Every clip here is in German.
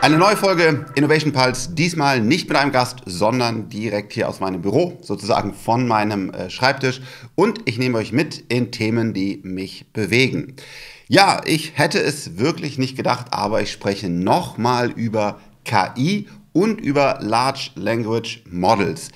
Eine neue Folge Innovation Pulse, diesmal nicht mit einem Gast, sondern direkt hier aus meinem Büro, sozusagen von meinem äh, Schreibtisch. Und ich nehme euch mit in Themen, die mich bewegen. Ja, ich hätte es wirklich nicht gedacht, aber ich spreche nochmal über KI und über Large Language Models.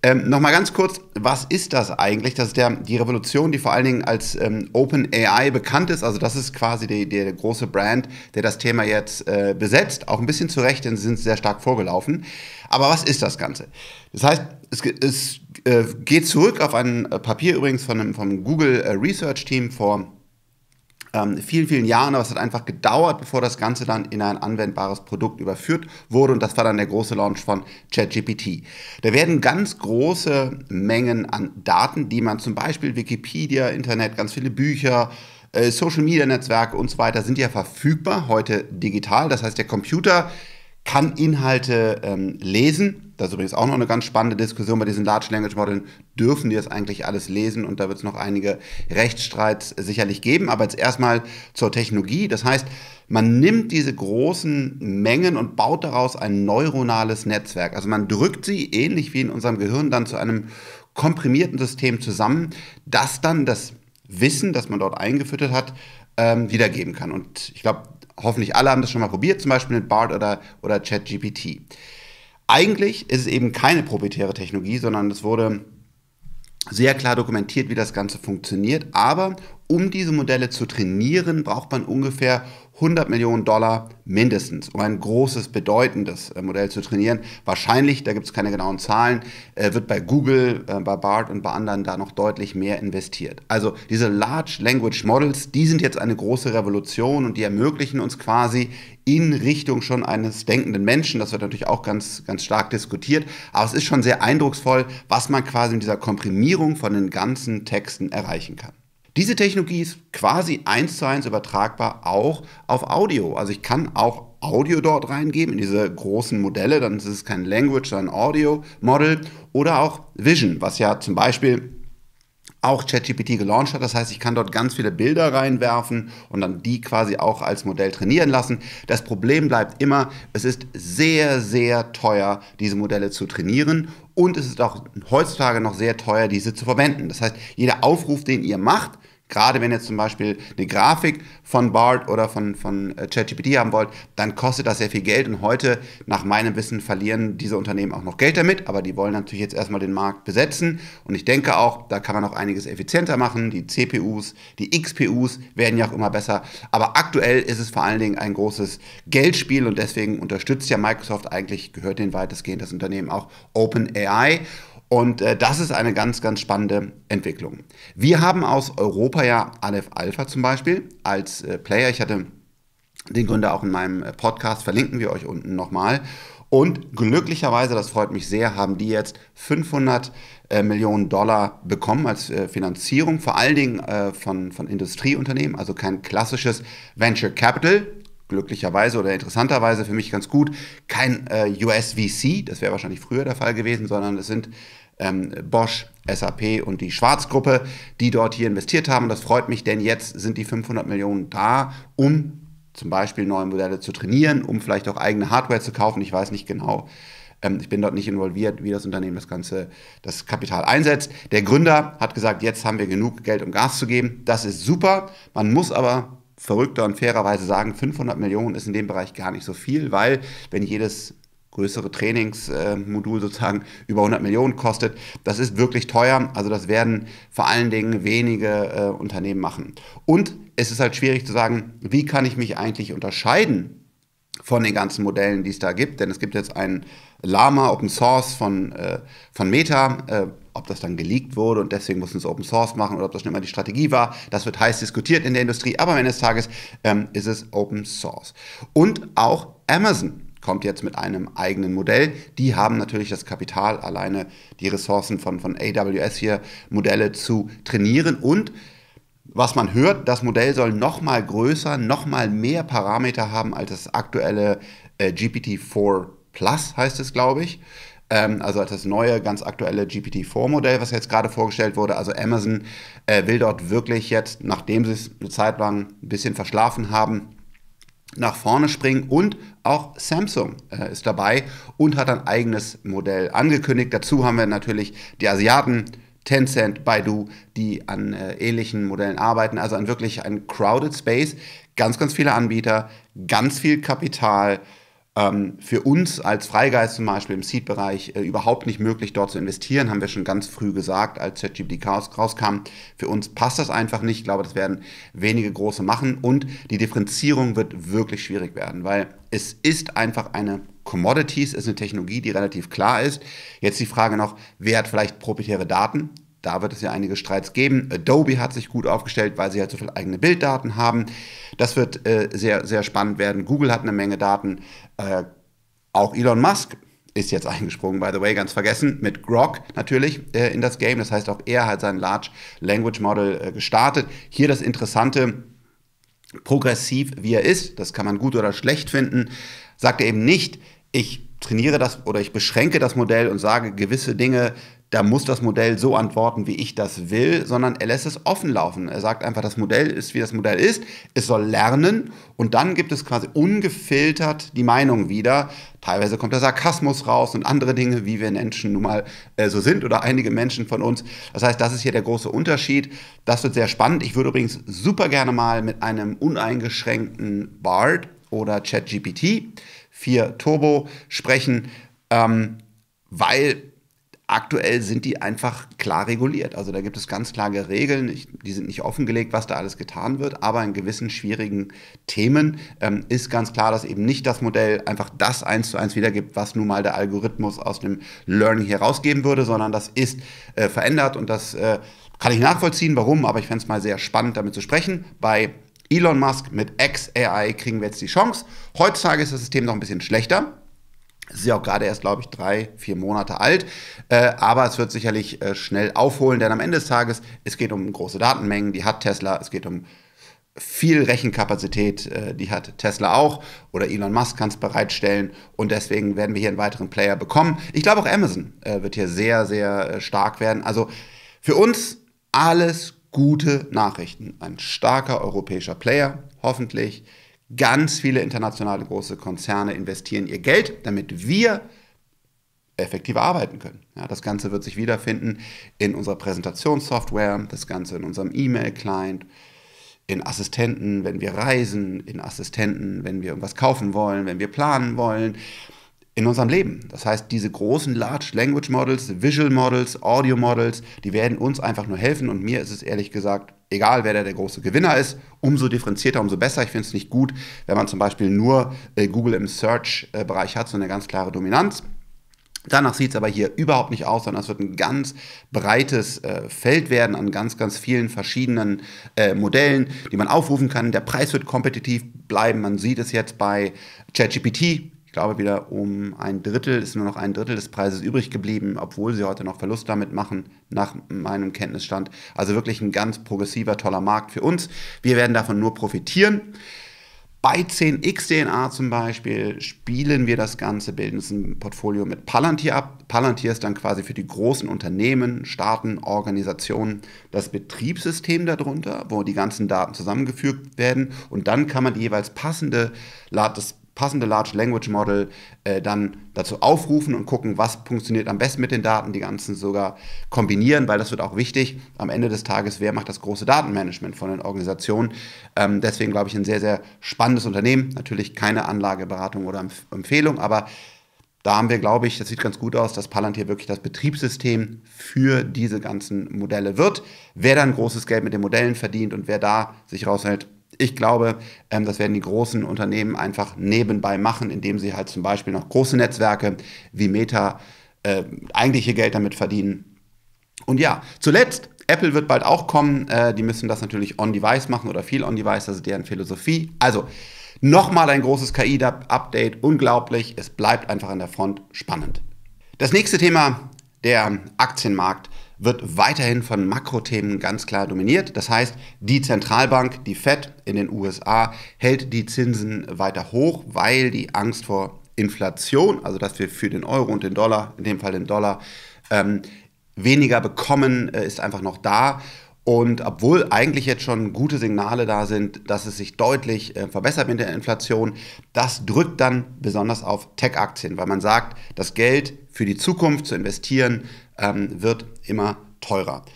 Ähm, Nochmal ganz kurz, was ist das eigentlich? Das ist der, die Revolution, die vor allen Dingen als ähm, Open AI bekannt ist. Also das ist quasi die, der große Brand, der das Thema jetzt äh, besetzt. Auch ein bisschen zu Recht, denn sie sind sehr stark vorgelaufen. Aber was ist das Ganze? Das heißt, es, es äh, geht zurück auf ein äh, Papier übrigens von einem, vom Google äh, Research Team vor ähm, vielen, vielen Jahren, aber es hat einfach gedauert, bevor das Ganze dann in ein anwendbares Produkt überführt wurde und das war dann der große Launch von ChatGPT. Da werden ganz große Mengen an Daten, die man zum Beispiel Wikipedia, Internet, ganz viele Bücher, äh, Social-Media-Netzwerke und so weiter sind ja verfügbar, heute digital. Das heißt, der Computer kann Inhalte ähm, lesen. Das ist übrigens auch noch eine ganz spannende Diskussion bei diesen Large Language Modellen. Dürfen die das eigentlich alles lesen? Und da wird es noch einige Rechtsstreits sicherlich geben. Aber jetzt erstmal zur Technologie. Das heißt, man nimmt diese großen Mengen und baut daraus ein neuronales Netzwerk. Also man drückt sie ähnlich wie in unserem Gehirn dann zu einem komprimierten System zusammen, das dann das Wissen, das man dort eingefüttert hat, ähm, wiedergeben kann. Und ich glaube, hoffentlich alle haben das schon mal probiert, zum Beispiel mit BART oder, oder ChatGPT. Eigentlich ist es eben keine proprietäre Technologie, sondern es wurde sehr klar dokumentiert, wie das Ganze funktioniert. Aber um diese Modelle zu trainieren, braucht man ungefähr 100 Millionen Dollar mindestens, um ein großes, bedeutendes äh, Modell zu trainieren. Wahrscheinlich, da gibt es keine genauen Zahlen, äh, wird bei Google, äh, bei BART und bei anderen da noch deutlich mehr investiert. Also diese Large Language Models, die sind jetzt eine große Revolution und die ermöglichen uns quasi in Richtung schon eines denkenden Menschen. Das wird natürlich auch ganz, ganz stark diskutiert. Aber es ist schon sehr eindrucksvoll, was man quasi mit dieser Komprimierung von den ganzen Texten erreichen kann. Diese Technologie ist quasi eins zu eins übertragbar auch auf Audio. Also ich kann auch Audio dort reingeben, in diese großen Modelle, dann ist es kein Language, sondern Audio Model oder auch Vision, was ja zum Beispiel auch ChatGPT gelauncht hat. Das heißt, ich kann dort ganz viele Bilder reinwerfen und dann die quasi auch als Modell trainieren lassen. Das Problem bleibt immer, es ist sehr, sehr teuer, diese Modelle zu trainieren und es ist auch heutzutage noch sehr teuer, diese zu verwenden. Das heißt, jeder Aufruf, den ihr macht, Gerade wenn ihr zum Beispiel eine Grafik von Bart oder von, von äh, ChatGPT haben wollt, dann kostet das sehr viel Geld. Und heute, nach meinem Wissen, verlieren diese Unternehmen auch noch Geld damit. Aber die wollen natürlich jetzt erstmal den Markt besetzen. Und ich denke auch, da kann man auch einiges effizienter machen. Die CPUs, die XPUs werden ja auch immer besser. Aber aktuell ist es vor allen Dingen ein großes Geldspiel. Und deswegen unterstützt ja Microsoft eigentlich, gehört den weitestgehend das Unternehmen auch OpenAI. Und äh, das ist eine ganz, ganz spannende Entwicklung. Wir haben aus Europa ja Aleph Alpha zum Beispiel als äh, Player. Ich hatte den Gründer auch in meinem äh, Podcast, verlinken wir euch unten nochmal. Und glücklicherweise, das freut mich sehr, haben die jetzt 500 äh, Millionen Dollar bekommen als äh, Finanzierung, vor allen Dingen äh, von, von Industrieunternehmen, also kein klassisches Venture Capital, glücklicherweise oder interessanterweise für mich ganz gut kein äh, USVC, das wäre wahrscheinlich früher der Fall gewesen, sondern es sind ähm, Bosch, SAP und die Schwarzgruppe, die dort hier investiert haben. Und das freut mich, denn jetzt sind die 500 Millionen da, um zum Beispiel neue Modelle zu trainieren, um vielleicht auch eigene Hardware zu kaufen. Ich weiß nicht genau. Ähm, ich bin dort nicht involviert, wie das Unternehmen das ganze das Kapital einsetzt. Der Gründer hat gesagt, jetzt haben wir genug Geld, um Gas zu geben. Das ist super. Man muss aber verrückter und fairerweise sagen, 500 Millionen ist in dem Bereich gar nicht so viel, weil wenn jedes größere Trainingsmodul sozusagen über 100 Millionen kostet. Das ist wirklich teuer. Also das werden vor allen Dingen wenige äh, Unternehmen machen. Und es ist halt schwierig zu sagen, wie kann ich mich eigentlich unterscheiden von den ganzen Modellen, die es da gibt. Denn es gibt jetzt ein Lama Open Source von, äh, von Meta. Äh, ob das dann geleakt wurde und deswegen mussten sie Open Source machen oder ob das schon immer die Strategie war, das wird heiß diskutiert in der Industrie, aber am Ende des Tages ähm, ist es Open Source. Und auch Amazon kommt jetzt mit einem eigenen Modell. Die haben natürlich das Kapital, alleine die Ressourcen von, von AWS hier Modelle zu trainieren und was man hört, das Modell soll noch mal größer, noch mal mehr Parameter haben als das aktuelle äh, GPT-4 Plus heißt es, glaube ich ähm, also das neue, ganz aktuelle GPT-4-Modell, was jetzt gerade vorgestellt wurde. Also Amazon äh, will dort wirklich jetzt, nachdem sie es eine Zeit lang ein bisschen verschlafen haben, nach vorne springen und auch Samsung äh, ist dabei und hat ein eigenes Modell angekündigt. Dazu haben wir natürlich die Asiaten, Tencent, Baidu, die an äh, ähnlichen Modellen arbeiten. Also an wirklich ein crowded Space, ganz, ganz viele Anbieter, ganz viel Kapital, ähm, für uns als Freigeist zum Beispiel im Seed-Bereich äh, überhaupt nicht möglich, dort zu investieren, haben wir schon ganz früh gesagt, als ChatGPT rauskam. Für uns passt das einfach nicht. Ich glaube, das werden wenige große machen. Und die Differenzierung wird wirklich schwierig werden, weil es ist einfach eine Commodities ist eine Technologie, die relativ klar ist. Jetzt die Frage noch, wer hat vielleicht proprietäre Daten? da wird es ja einige Streits geben. Adobe hat sich gut aufgestellt, weil sie halt so viele eigene Bilddaten haben. Das wird äh, sehr, sehr spannend werden. Google hat eine Menge Daten. Äh, auch Elon Musk ist jetzt eingesprungen, by the way, ganz vergessen, mit Grog natürlich äh, in das Game. Das heißt, auch er hat sein Large Language Model äh, gestartet. Hier das Interessante, progressiv wie er ist, das kann man gut oder schlecht finden, sagt er eben nicht, ich trainiere das oder ich beschränke das Modell und sage, gewisse Dinge da muss das Modell so antworten, wie ich das will, sondern er lässt es offen laufen. Er sagt einfach, das Modell ist, wie das Modell ist, es soll lernen und dann gibt es quasi ungefiltert die Meinung wieder. Teilweise kommt der Sarkasmus raus und andere Dinge, wie wir Menschen nun mal äh, so sind oder einige Menschen von uns. Das heißt, das ist hier der große Unterschied. Das wird sehr spannend. Ich würde übrigens super gerne mal mit einem uneingeschränkten Bard oder ChatGPT 4 Turbo sprechen. Ähm, weil Aktuell sind die einfach klar reguliert. Also da gibt es ganz klare Regeln. Ich, die sind nicht offengelegt, was da alles getan wird. Aber in gewissen schwierigen Themen ähm, ist ganz klar, dass eben nicht das Modell einfach das eins zu eins wiedergibt, was nun mal der Algorithmus aus dem Learning herausgeben würde, sondern das ist äh, verändert und das äh, kann ich nachvollziehen, warum. Aber ich fände es mal sehr spannend, damit zu sprechen. Bei Elon Musk mit XAI kriegen wir jetzt die Chance. Heutzutage ist das System noch ein bisschen schlechter. Es ist ja auch gerade erst, glaube ich, drei, vier Monate alt. Äh, aber es wird sicherlich äh, schnell aufholen, denn am Ende des Tages, es geht um große Datenmengen, die hat Tesla, es geht um viel Rechenkapazität, äh, die hat Tesla auch oder Elon Musk kann es bereitstellen und deswegen werden wir hier einen weiteren Player bekommen. Ich glaube auch Amazon äh, wird hier sehr, sehr äh, stark werden. Also für uns alles gute Nachrichten. Ein starker europäischer Player, hoffentlich. Ganz viele internationale große Konzerne investieren ihr Geld, damit wir effektiver arbeiten können. Ja, das Ganze wird sich wiederfinden in unserer Präsentationssoftware, das Ganze in unserem E-Mail-Client, in Assistenten, wenn wir reisen, in Assistenten, wenn wir irgendwas kaufen wollen, wenn wir planen wollen in unserem Leben. Das heißt, diese großen Large Language Models, Visual Models, Audio Models, die werden uns einfach nur helfen und mir ist es ehrlich gesagt egal, wer da der große Gewinner ist, umso differenzierter, umso besser. Ich finde es nicht gut, wenn man zum Beispiel nur äh, Google im Search-Bereich äh, hat, so eine ganz klare Dominanz. Danach sieht es aber hier überhaupt nicht aus, sondern es wird ein ganz breites äh, Feld werden an ganz, ganz vielen verschiedenen äh, Modellen, die man aufrufen kann. Der Preis wird kompetitiv bleiben. Man sieht es jetzt bei ChatGPT glaube, wieder um ein Drittel ist nur noch ein Drittel des Preises übrig geblieben, obwohl sie heute noch Verlust damit machen, nach meinem Kenntnisstand. Also wirklich ein ganz progressiver, toller Markt für uns. Wir werden davon nur profitieren. Bei 10xDNA zum Beispiel spielen wir das Ganze, bilden es ein Portfolio mit Palantir ab. Palantir ist dann quasi für die großen Unternehmen, Staaten, Organisationen das Betriebssystem darunter, wo die ganzen Daten zusammengefügt werden. Und dann kann man die jeweils passende, das passende Large Language Model äh, dann dazu aufrufen und gucken, was funktioniert am besten mit den Daten, die ganzen sogar kombinieren, weil das wird auch wichtig am Ende des Tages, wer macht das große Datenmanagement von den Organisationen. Ähm, deswegen glaube ich ein sehr, sehr spannendes Unternehmen. Natürlich keine Anlageberatung oder Empf Empfehlung, aber da haben wir, glaube ich, das sieht ganz gut aus, dass Palantir wirklich das Betriebssystem für diese ganzen Modelle wird. Wer dann großes Geld mit den Modellen verdient und wer da sich raushält, ich glaube, ähm, das werden die großen Unternehmen einfach nebenbei machen, indem sie halt zum Beispiel noch große Netzwerke wie Meta äh, eigentlich ihr Geld damit verdienen. Und ja, zuletzt, Apple wird bald auch kommen. Äh, die müssen das natürlich on-device machen oder viel on-device, das ist deren Philosophie. Also, nochmal ein großes KI-Update, unglaublich. Es bleibt einfach an der Front spannend. Das nächste Thema, der Aktienmarkt wird weiterhin von Makrothemen ganz klar dominiert. Das heißt, die Zentralbank, die Fed in den USA, hält die Zinsen weiter hoch, weil die Angst vor Inflation, also dass wir für den Euro und den Dollar, in dem Fall den Dollar, ähm, weniger bekommen, äh, ist einfach noch da. Und obwohl eigentlich jetzt schon gute Signale da sind, dass es sich deutlich äh, verbessert mit der Inflation, das drückt dann besonders auf Tech-Aktien, weil man sagt, das Geld für die Zukunft zu investieren ähm, wird immer teurer.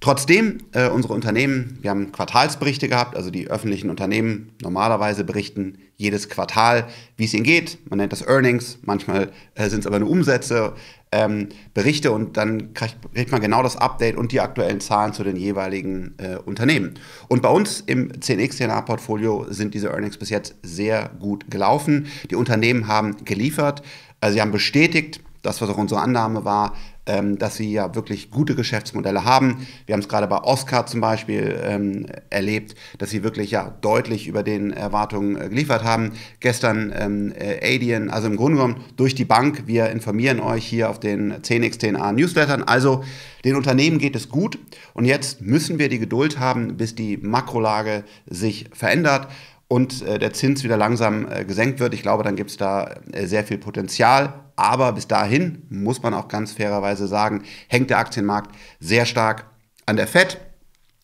Trotzdem, äh, unsere Unternehmen, wir haben Quartalsberichte gehabt, also die öffentlichen Unternehmen normalerweise berichten jedes Quartal, wie es ihnen geht. Man nennt das Earnings, manchmal äh, sind es aber nur Umsätze, ähm, Berichte und dann kriegt man genau das Update und die aktuellen Zahlen zu den jeweiligen äh, Unternehmen. Und bei uns im 10x-DNA-Portfolio sind diese Earnings bis jetzt sehr gut gelaufen. Die Unternehmen haben geliefert, also sie haben bestätigt, das, was auch unsere Annahme war, ähm, dass sie ja wirklich gute Geschäftsmodelle haben. Wir haben es gerade bei Oscar zum Beispiel ähm, erlebt, dass sie wirklich ja deutlich über den Erwartungen äh, geliefert haben. Gestern ähm, äh, Adyen, also im Grunde genommen durch die Bank. Wir informieren euch hier auf den 10x10a Newslettern. Also den Unternehmen geht es gut und jetzt müssen wir die Geduld haben, bis die Makrolage sich verändert und äh, der Zins wieder langsam äh, gesenkt wird. Ich glaube, dann gibt es da äh, sehr viel Potenzial. Aber bis dahin muss man auch ganz fairerweise sagen, hängt der Aktienmarkt sehr stark an der Fed.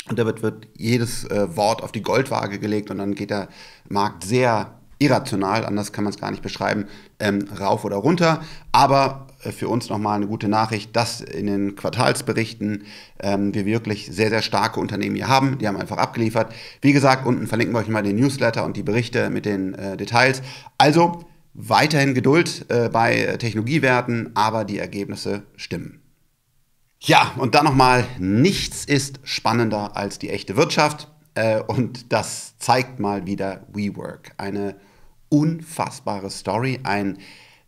Und da wird, wird jedes Wort auf die Goldwaage gelegt und dann geht der Markt sehr irrational, anders kann man es gar nicht beschreiben, ähm, rauf oder runter. Aber äh, für uns nochmal eine gute Nachricht, dass in den Quartalsberichten ähm, wir wirklich sehr, sehr starke Unternehmen hier haben. Die haben einfach abgeliefert. Wie gesagt, unten verlinken wir euch mal den Newsletter und die Berichte mit den äh, Details. Also weiterhin Geduld äh, bei Technologiewerten, aber die Ergebnisse stimmen. Ja, und dann nochmal, nichts ist spannender als die echte Wirtschaft. Äh, und das zeigt mal wieder WeWork. Eine unfassbare Story, ein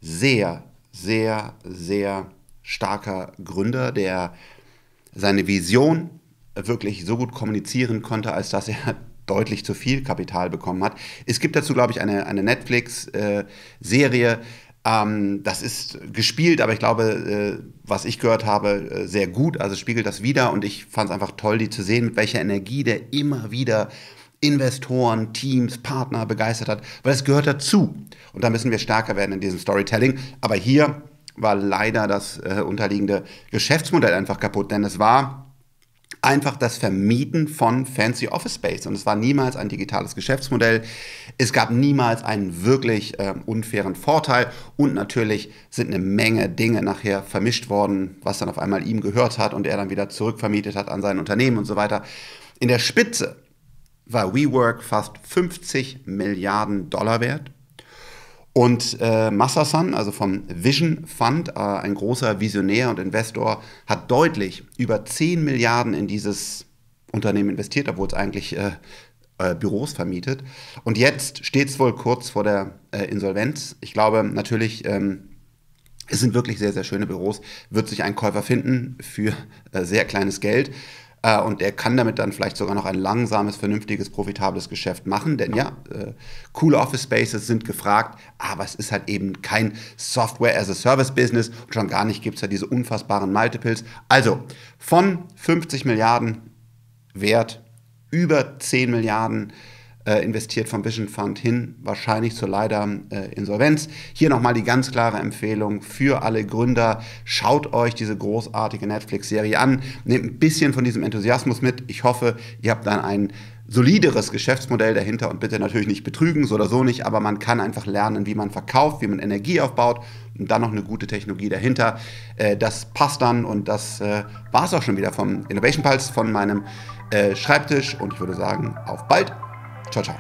sehr sehr, sehr starker Gründer, der seine Vision wirklich so gut kommunizieren konnte, als dass er deutlich zu viel Kapital bekommen hat. Es gibt dazu, glaube ich, eine, eine Netflix-Serie. Äh, ähm, das ist gespielt, aber ich glaube, äh, was ich gehört habe, äh, sehr gut. Also spiegelt das wieder und ich fand es einfach toll, die zu sehen, mit welcher Energie der immer wieder Investoren, Teams, Partner begeistert hat, weil es gehört dazu. Und da müssen wir stärker werden in diesem Storytelling. Aber hier war leider das äh, unterliegende Geschäftsmodell einfach kaputt, denn es war einfach das Vermieten von Fancy Office Space und es war niemals ein digitales Geschäftsmodell. Es gab niemals einen wirklich äh, unfairen Vorteil und natürlich sind eine Menge Dinge nachher vermischt worden, was dann auf einmal ihm gehört hat und er dann wieder zurückvermietet hat an sein Unternehmen und so weiter. In der Spitze war WeWork fast 50 Milliarden Dollar wert. Und äh, Massasan, also vom Vision Fund, äh, ein großer Visionär und Investor, hat deutlich über 10 Milliarden in dieses Unternehmen investiert, obwohl es eigentlich äh, äh Büros vermietet. Und jetzt steht es wohl kurz vor der äh, Insolvenz. Ich glaube natürlich, ähm, es sind wirklich sehr, sehr schöne Büros, wird sich ein Käufer finden für äh, sehr kleines Geld. Äh, und er kann damit dann vielleicht sogar noch ein langsames, vernünftiges, profitables Geschäft machen. Denn ja, äh, coole Office Spaces sind gefragt, aber es ist halt eben kein Software-as-a-Service-Business und schon gar nicht gibt es ja diese unfassbaren Multiples. Also von 50 Milliarden Wert über 10 Milliarden Wert. Äh, investiert vom Vision Fund hin, wahrscheinlich zur leider äh, Insolvenz. Hier nochmal die ganz klare Empfehlung für alle Gründer. Schaut euch diese großartige Netflix-Serie an. Nehmt ein bisschen von diesem Enthusiasmus mit. Ich hoffe, ihr habt dann ein solideres Geschäftsmodell dahinter und bitte natürlich nicht betrügen, so oder so nicht, aber man kann einfach lernen, wie man verkauft, wie man Energie aufbaut und dann noch eine gute Technologie dahinter. Äh, das passt dann und das äh, war es auch schon wieder vom Innovation Pulse, von meinem Schreibtisch und ich würde sagen, auf bald! 调查。